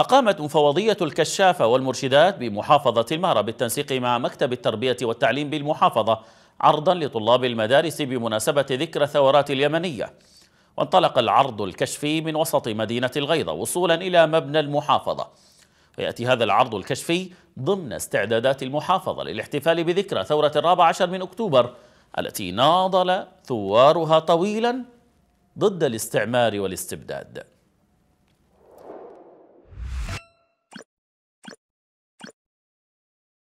أقامت مفوضية الكشافة والمرشدات بمحافظة المهرة بالتنسيق مع مكتب التربية والتعليم بالمحافظة عرضا لطلاب المدارس بمناسبة ذكرى الثورات اليمنية وانطلق العرض الكشفي من وسط مدينة الغيضة وصولا إلى مبنى المحافظة ويأتي هذا العرض الكشفي ضمن استعدادات المحافظة للاحتفال بذكرى ثورة الرابع عشر من أكتوبر التي ناضل ثوارها طويلا ضد الاستعمار والاستبداد